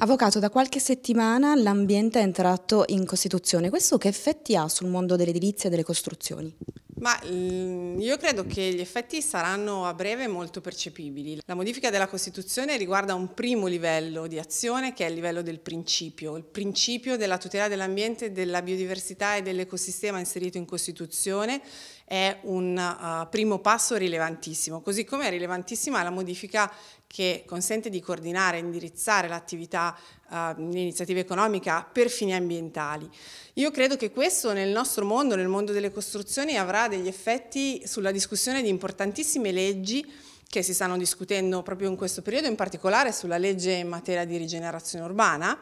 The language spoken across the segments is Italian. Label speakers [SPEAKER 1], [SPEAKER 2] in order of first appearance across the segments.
[SPEAKER 1] Avvocato, da qualche settimana l'ambiente è entrato in Costituzione. Questo che effetti ha sul mondo dell'edilizia e delle costruzioni?
[SPEAKER 2] Ma mm, io credo che gli effetti saranno a breve molto percepibili. La modifica della Costituzione riguarda un primo livello di azione che è il livello del principio, il principio della tutela dell'ambiente, della biodiversità e dell'ecosistema inserito in Costituzione è un uh, primo passo rilevantissimo, così come è rilevantissima la modifica che consente di coordinare e indirizzare l'attività, uh, eh, l'iniziativa economica per fini ambientali. Io credo che questo nel nostro mondo, nel mondo delle costruzioni, avrà degli effetti sulla discussione di importantissime leggi che si stanno discutendo proprio in questo periodo, in particolare sulla legge in materia di rigenerazione urbana,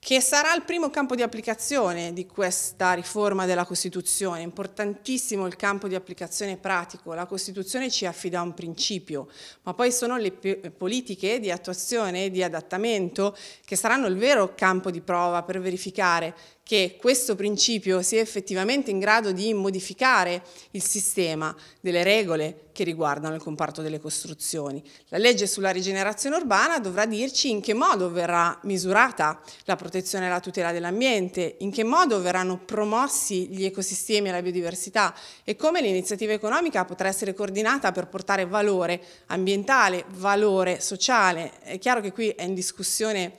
[SPEAKER 2] che sarà il primo campo di applicazione di questa riforma della Costituzione, importantissimo il campo di applicazione pratico, la Costituzione ci affida un principio, ma poi sono le politiche di attuazione e di adattamento che saranno il vero campo di prova per verificare che questo principio sia effettivamente in grado di modificare il sistema delle regole che riguardano il comparto delle costruzioni. La legge sulla rigenerazione urbana dovrà dirci in che modo verrà misurata la protezione protezione e la tutela dell'ambiente, in che modo verranno promossi gli ecosistemi e la biodiversità e come l'iniziativa economica potrà essere coordinata per portare valore ambientale, valore sociale. È chiaro che qui è in discussione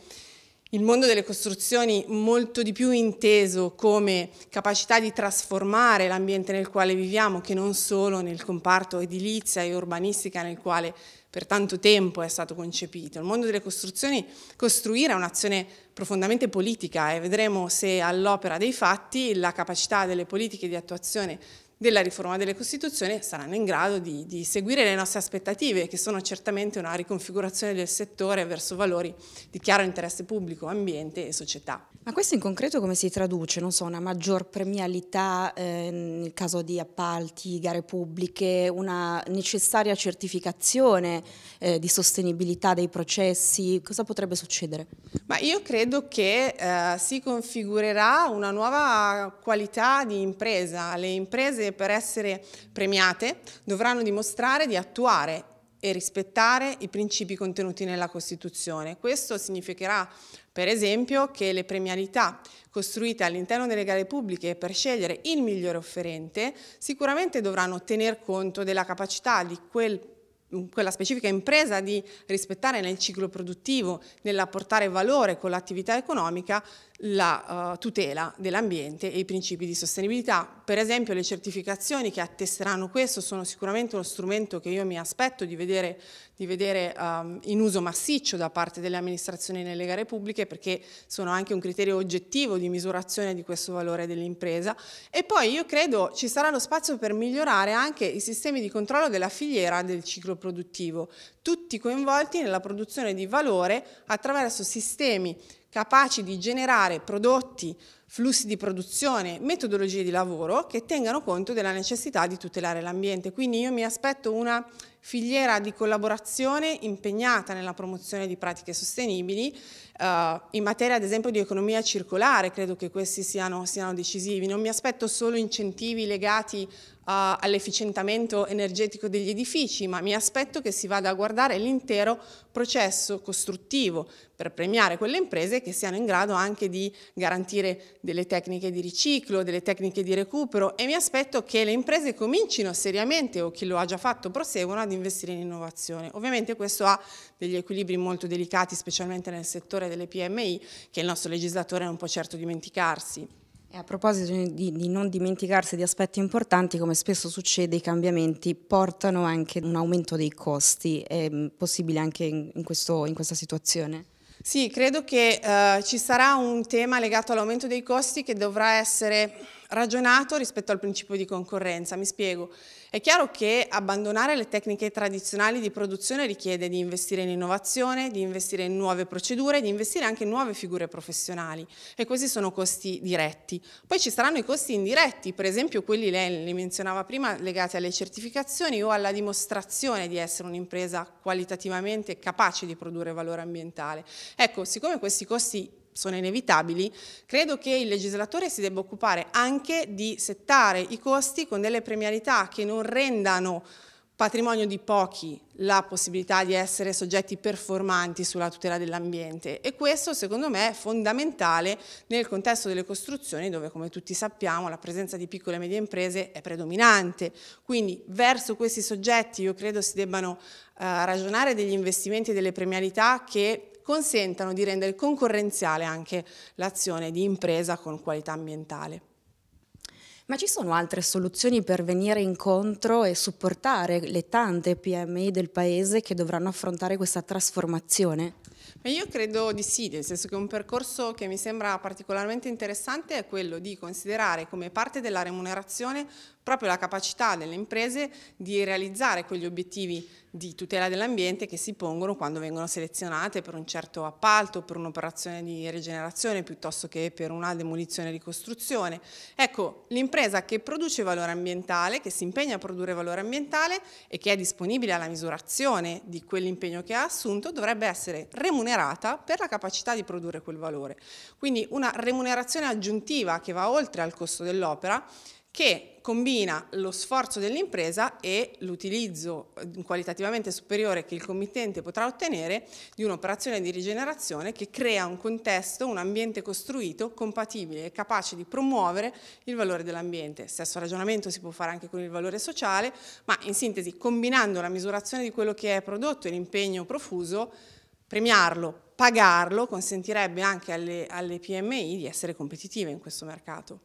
[SPEAKER 2] il mondo delle costruzioni molto di più inteso come capacità di trasformare l'ambiente nel quale viviamo che non solo nel comparto edilizia e urbanistica nel quale per tanto tempo è stato concepito. Il mondo delle costruzioni costruire è un'azione profondamente politica e vedremo se all'opera dei fatti la capacità delle politiche di attuazione della riforma delle Costituzioni saranno in grado di, di, seguire le nostre aspettative, che sono certamente una riconfigurazione del settore verso valori di chiaro interesse pubblico, ambiente e società.
[SPEAKER 1] Ma questo in concreto come si traduce? Non so, una maggior premialità eh, nel caso di appalti, gare pubbliche, una necessaria certificazione eh, di sostenibilità dei processi? Cosa potrebbe succedere?
[SPEAKER 2] Ma io credo che eh, si configurerà una nuova qualità di impresa. Le imprese per essere premiate dovranno dimostrare di attuare e rispettare i principi contenuti nella Costituzione. Questo significherà, per esempio, che le premialità costruite all'interno delle gare pubbliche per scegliere il migliore offerente sicuramente dovranno tener conto della capacità di quel quella specifica impresa di rispettare nel ciclo produttivo, nell'apportare valore con l'attività economica, la uh, tutela dell'ambiente e i principi di sostenibilità. Per esempio le certificazioni che attesteranno questo sono sicuramente uno strumento che io mi aspetto di vedere, di vedere um, in uso massiccio da parte delle amministrazioni nelle gare pubbliche perché sono anche un criterio oggettivo di misurazione di questo valore dell'impresa e poi io credo ci sarà lo spazio per migliorare anche i sistemi di controllo della filiera del ciclo produttivo, tutti coinvolti nella produzione di valore attraverso sistemi capaci di generare prodotti flussi di produzione, metodologie di lavoro che tengano conto della necessità di tutelare l'ambiente. Quindi io mi aspetto una filiera di collaborazione impegnata nella promozione di pratiche sostenibili eh, in materia ad esempio di economia circolare, credo che questi siano, siano decisivi. Non mi aspetto solo incentivi legati Uh, all'efficientamento energetico degli edifici, ma mi aspetto che si vada a guardare l'intero processo costruttivo per premiare quelle imprese che siano in grado anche di garantire delle tecniche di riciclo, delle tecniche di recupero e mi aspetto che le imprese comincino seriamente o chi lo ha già fatto proseguono ad investire in innovazione. Ovviamente questo ha degli equilibri molto delicati, specialmente nel settore delle PMI, che il nostro legislatore non può certo dimenticarsi.
[SPEAKER 1] E a proposito di, di, non dimenticarsi di aspetti importanti, come spesso succede, i cambiamenti portano anche un aumento dei costi. È ehm, possibile anche in, questo, in questa situazione? Sì, credo che
[SPEAKER 2] eh, ci sarà un tema legato all'aumento dei costi che dovrà essere ragionato rispetto al principio di concorrenza, mi spiego. È chiaro che abbandonare le tecniche tradizionali di produzione richiede di investire in innovazione, di investire in nuove procedure, di investire anche in nuove figure professionali e questi sono costi diretti. Poi ci saranno i costi indiretti, per esempio quelli lei li menzionava prima legati alle certificazioni o alla dimostrazione di essere un'impresa qualitativamente capace di produrre valore ambientale. Ecco, siccome questi costi sono inevitabili, credo che il legislatore si debba occupare anche di settare i costi con delle premialità che non rendano patrimonio di pochi la possibilità di essere soggetti performanti sulla tutela dell'ambiente e questo secondo me è fondamentale nel contesto delle costruzioni dove come tutti sappiamo la presenza di piccole e medie imprese è predominante, quindi verso questi soggetti io credo si debbano eh, ragionare degli investimenti e delle premialità che consentano di rendere concorrenziale anche l'azione di impresa con qualità ambientale.
[SPEAKER 1] Ma ci sono altre soluzioni per venire incontro e supportare le tante PMI del Paese che dovranno affrontare questa trasformazione?
[SPEAKER 2] Io credo di sì, nel senso che un percorso che mi sembra particolarmente interessante è quello di considerare come parte della remunerazione proprio la capacità delle imprese di realizzare quegli obiettivi di tutela dell'ambiente che si pongono quando vengono selezionate per un certo appalto, per un'operazione di rigenerazione piuttosto che per una demolizione e ricostruzione. Ecco, l'impresa che produce valore ambientale, che si impegna a produrre valore ambientale e che è disponibile alla misurazione di quell'impegno che ha assunto, dovrebbe essere remunerata per la capacità di produrre quel valore. Quindi una remunerazione aggiuntiva che va oltre al costo dell'opera che combina lo sforzo dell'impresa e l'utilizzo eh, qualitativamente superiore che il committente potrà ottenere di un'operazione di rigenerazione che crea un contesto, un ambiente costruito compatibile e capace di promuovere il valore dell'ambiente. Stesso ragionamento si può fare anche con il valore sociale, ma in sintesi combinando la misurazione di quello che è prodotto e l'impegno profuso, premiarlo, pagarlo consentirebbe
[SPEAKER 1] anche alle, alle PMI di essere competitive in questo mercato.